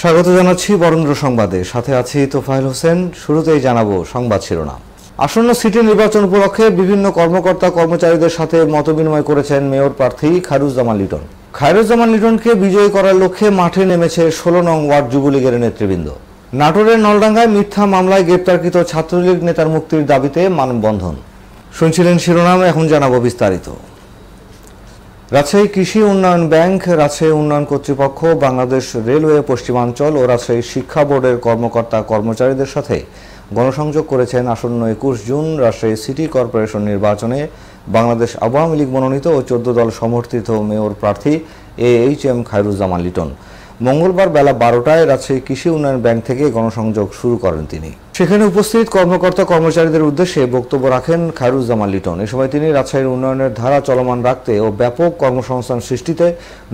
স্বাগত জানাচ্ছি বরেন্দ্র সংবাদে সাথে আছি তোফাইল হোসেন শুরুতেই জানাবো সংবাদ শিরোনাম আসন্ন সিটি নির্বাচন উপলক্ষে বিভিন্ন কর্মকর্তা কর্মচারীদের সাথে মতবিনিময় করেছেন মেয়র প্রার্থী খায়রুজ্জামান লিটন খায়রুজ্জামান লিটনকে বিজয়ী করার লক্ষ্যে মাঠে নেমেছে ষোলো নং ওয়ার্ড যুবলীগের নেতৃবৃন্দ নাটোরের নলডাঙ্গায় মিথ্যা মামলায় গ্রেপ্তারকৃত ছাত্রলীগ নেতার মুক্তির দাবিতে মানববন্ধন শুনছিলেন শিরোনাম এখন জানাবো বিস্তারিত রাজশাহী কৃষি উন্নয়ন ব্যাংক রাজশাহী উন্নয়ন কর্তৃপক্ষ বাংলাদেশ রেলওয়ে পশ্চিমাঞ্চল ও রাজশাহী শিক্ষা বোর্ডের কর্মকর্তা কর্মচারীদের সাথে গণসংযোগ করেছেন আসন্ন একুশ জুন রাজশাহী সিটি কর্পোরেশন নির্বাচনে বাংলাদেশ আওয়ামী লীগ মনোনীত ও চোদ্দ দল সমর্থিত মেয়র প্রার্থী A H M Khairuzzaman Liton মঙ্গলবার বেলা বারোটায় রাজশাহী কৃষি উন্নয়ন ব্যাংক থেকে গণসংযোগ শুরু করেন তিনি সেখানে উপস্থিত কর্মকর্তা কর্মচারীদের উদ্দেশ্যে বক্তব্য রাখেন খায়রুজ্জামান লিটন এ সময় তিনি রাজশাহীর উন্নয়নের ধারা চলমান রাখতে ও ব্যাপক কর্মসংস্থান সৃষ্টিতে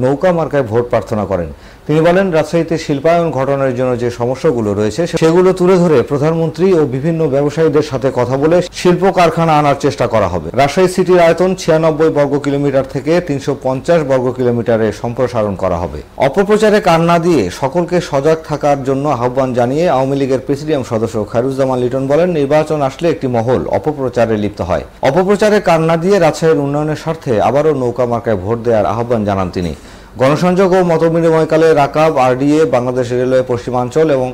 নৌকা মার্কায় ভোট প্রার্থনা করেন তিনি বলেন রাজশাহীতে শিল্পায়ন ঘটনার জন্য যে সমস্যাগুলো রয়েছে সেগুলো তুলে ধরে প্রধানমন্ত্রী ও বিভিন্ন ব্যবসায়ীদের সাথে কথা বলে শিল্প কারখানা আনার চেষ্টা করা হবে রাজশাহী সিটির আয়তন ছিয়ানব্বই বর্গ কিলোমিটার থেকে তিনশো পঞ্চাশ বর্গ কিলোমিটারে সম্প্রসারণ করা হবে অপপ্রচারে কান না দিয়ে সকলকে সজাগ থাকার জন্য আহ্বান জানিয়ে আওয়ামী লীগের প্রেসিডিয়াম সদস্য খায়রুজ্জামান লিটন বলেন নির্বাচন আসলে একটি মহল অপপ্রচারে লিপ্ত হয় অপপ্রচারে কান না দিয়ে রাজশাহীর উন্নয়নের স্বার্থে আবারও নৌকা মার্কায় ভোট দেওয়ার আহ্বান জানান তিনি গণসংযোগ ও মতবিনিময়কালে রাকাব আরডিএ বাংলাদেশ রেলওয়ে পশ্চিমাঞ্চল এবং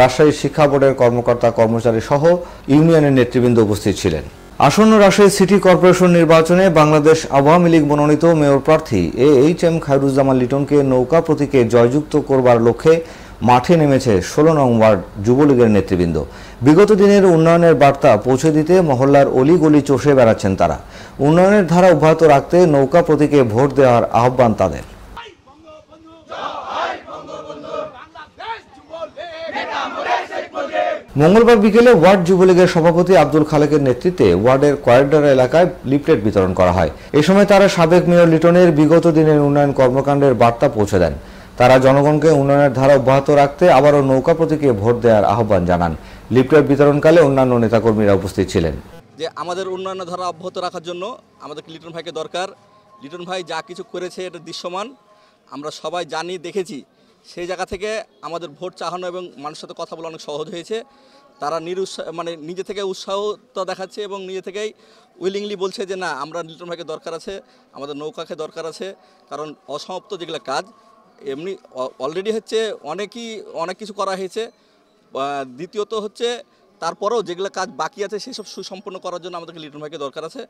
রাজশাহী শিক্ষা বোর্ডের কর্মকর্তা কর্মচারী সহ ইউনিয়নের নেতৃবৃন্দ উপস্থিত ছিলেন আসন্ন রাজশাহী সিটি কর্পোরেশন নির্বাচনে বাংলাদেশ আওয়ামী লীগ মনোনীত মেয়র প্রার্থী এ এইচ এম খায়রুজ্জামান লিটনকে নৌকা প্রতীকে জয়যুক্ত করবার লক্ষ্যে মাঠে নেমেছে ষোলো নং ওয়ার্ড যুবলীগের নেতৃবৃন্দ বিগত দিনের উন্নয়নের বার্তা পৌঁছে দিতে মহল্লার অলিগলি চষে বেড়াচ্ছেন তারা উন্নয়নের ধারা অব্যাহত রাখতে নৌকা প্রতীকে ভোট দেওয়ার আহ্বান তাদের মঙ্গলবার বিকেলে ওয়ার্ড যুবলীগের সভাপতি আব্দুল খালেকের নেতৃত্বে ওয়ার্ডের কয়েকডার এলাকায় লিফলেট বিতরণ করা হয় এ সময় তারা সাবেক মেয়র লিটনের বিগত দিনের উন্নয়ন কর্মকাণ্ডের বার্তা পৌঁছে দেন তারা জনগণকে উন্নয়নের ধারা অব্যাহত রাখতে আবারও নৌকা প্রতীকে ভোট দেওয়ার আহ্বান জানান লিফলেট বিতরণকালে অন্যান্য নেতাকর্মীরা উপস্থিত ছিলেন যে আমাদের উন্নয়নের ধারা অব্যাহত রাখার জন্য আমাদের লিটন ভাইকে দরকার লিটন ভাই যা কিছু করেছে এটা দৃশ্যমান আমরা সবাই জানি দেখেছি সেই জায়গা থেকে আমাদের ভোট চাহানো এবং মানুষের সাথে কথা বলা অনেক সহজ হয়েছে তারা নিরুৎসাহ মানে নিজে থেকে উৎসাহতা দেখাচ্ছে এবং নিজে থেকেই উইলিংলি বলছে যে না আমরা লিটন ভাইকে দরকার আছে আমাদের নৌকাকে দরকার আছে কারণ অসমাপ্ত যেগুলো কাজ এমনি অলরেডি হচ্ছে অনেকই অনেক কিছু করা হয়েছে দ্বিতীয়ত হচ্ছে তারপরেও যেগুলো কাজ বাকি আছে সেসব সুসম্পন্ন করার জন্য আমাদেরকে লিটন ভাইকে দরকার আছে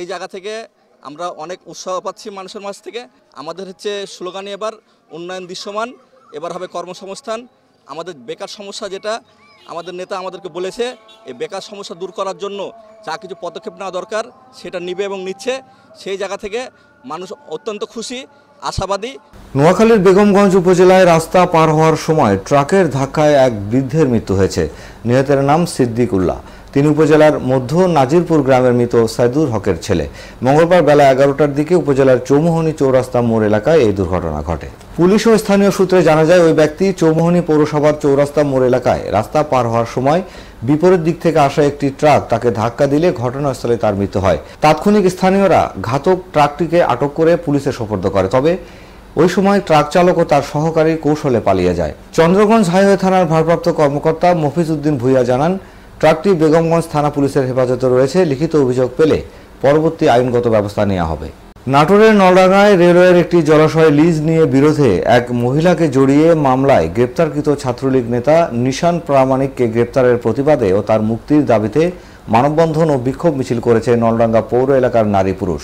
এই জায়গা থেকে আমরা অনেক উৎসাহ পাচ্ছি মানুষের মাঝ থেকে আমাদের হচ্ছে স্লোগানে এবার উন্নয়ন দৃশ্যমান এবার হবে কর্মসংস্থান আমাদের বেকার সমস্যা যেটা আমাদের নেতা আমাদেরকে বলেছে এই বেকার সমস্যা দূর করার জন্য যা কিছু পদক্ষেপ নেওয়া দরকার সেটা নিবে এবং নিচ্ছে সেই জায়গা থেকে মানুষ অত্যন্ত খুশি আশাবাদী নোয়াখালীর বেগমগঞ্জ উপজেলায় রাস্তা পার হওয়ার সময় ট্রাকের ধাক্কায় এক বৃদ্ধের মৃত্যু হয়েছে নিহতের নাম সিদ্দিক উল্লাহ তিনি উপজেলার মধ্য নাজিরপুর গ্রামের মৃত সাইদুর হকের ছেলে মঙ্গলবার বেলা এগারোটার দিকে উপজেলার চৌমোহনী চৌরাস্তা মোড় এলাকায় এই দুর্ঘটনা ঘটে পুলিশ ও স্থানীয় সূত্রে জানা যায় ওই ব্যক্তি চৌমোহনী পৌরসভার চৌরাস্তা মোড় এলাকায় রাস্তা পার হওয়ার সময় বিপরীত দিক থেকে আসা একটি ট্রাক তাকে ধাক্কা দিলে ঘটনাস্থলে তার মৃত্যু হয় তাৎক্ষণিক স্থানীয়রা ঘাতক ট্রাকটিকে আটক করে পুলিশে সোপর্দ করে তবে ওই সময় ট্রাক চালক ও তার সহকারী কৌশলে পালিয়ে যায় চন্দ্রগঞ্জ হাইওয়ে থানার ভারপ্রাপ্ত কর্মকর্তা মফিজ উদ্দিন ভুইয়া জানান ট্রাকটি বেগমগঞ্জ থানা পুলিশের হেফাজতে রয়েছে লিখিত অভিযোগ পেলে পরবর্তী আইনগত ব্যবস্থা নেওয়া হবে নাটোরের নলডাঙ্গায় রেলওয়ের একটি জলাশয় লিজ নিয়ে বিরোধে এক মহিলাকে জড়িয়ে মামলায় গ্রেপ্তারকৃত ছাত্রলীগ নেতা নিশান প্রামাণিককে গ্রেপ্তারের প্রতিবাদে ও তার মুক্তির দাবিতে মানববন্ধন ও বিক্ষোভ মিছিল করেছে নলডাঙ্গা পৌর এলাকার নারী পুরুষ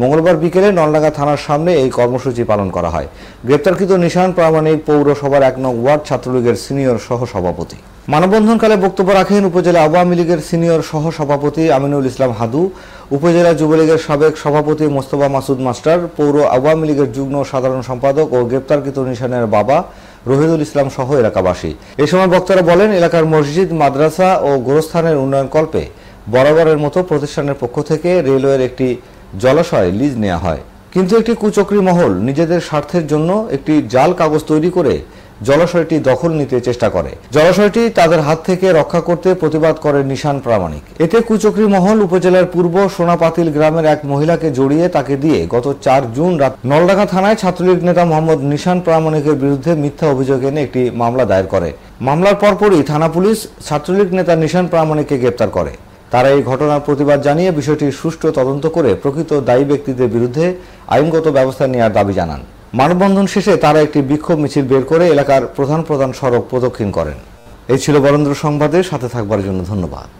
মঙ্গলবার বিকেলে নলডাঙ্গা থানার সামনে এই কর্মসূচি পালন করা হয় গ্রেপ্তারকৃত নিশান প্রামাণিক পৌরসভার এক নং ওয়ার্ড ছাত্রলীগের সিনিয়র সহসভাপতি মানববন্ধনকালে বক্তব্য রাখেন উপজেলা আওয়ামী লীগের সিনিয়র সহ সভাপতি আমিনুল ইসলাম হাদু উপজেলা যুবলীগের সাবেক সভাপতি মোস্তফা মাসুদ মাস্টার পৌর আওয়ামী লীগের যুগ্ম সাধারণ সম্পাদক ও গ্রেপ্তারকৃত নিশানের বাবা রহিদুল ইসলাম সহ এলাকাবাসী এ সময় বক্তারা বলেন এলাকার মসজিদ মাদ্রাসা ও গোরস্থানের উন্নয়ন কল্পে বরাবরের মতো প্রতিষ্ঠানের পক্ষ থেকে রেলওয়ের একটি জলাশয় লিজ নেওয়া হয় কিন্তু একটি কুচক্রী মহল নিজেদের স্বার্থের জন্য একটি জাল কাগজ তৈরি করে জলাশয়টি দখল নিতে চেষ্টা করে জলাশয়টি তাদের হাত থেকে রক্ষা করতে প্রতিবাদ করে নিশান প্রামাণিক এতে কুচকরি মহল উপজেলার পূর্ব সোনাপাতিল গ্রামের এক মহিলাকে জড়িয়ে তাকে দিয়ে গত চার জুন রাত নলডাঙ্গা থানায় ছাত্রলীগ নেতা মোহাম্মদ নিশান প্রামাণিকের বিরুদ্ধে মিথ্যা অভিযোগ এনে একটি মামলা দায়ের করে মামলার পরপরই থানা পুলিশ ছাত্রলীগ নেতা নিশান প্রামাণিককে গ্রেপ্তার করে তারা এই ঘটনার প্রতিবাদ জানিয়ে বিষয়টি সুষ্ঠু তদন্ত করে প্রকৃত দায়ী ব্যক্তিদের বিরুদ্ধে আইনগত ব্যবস্থা নেওয়ার দাবি জানান মানববন্ধন শেষে তারা একটি বিক্ষোভ মিছিল বের করে এলাকার প্রধান প্রধান সড়ক প্রদক্ষিণ করেন এই ছিল বরেন্দ্র সংবাদের সাথে থাকবার জন্য ধন্যবাদ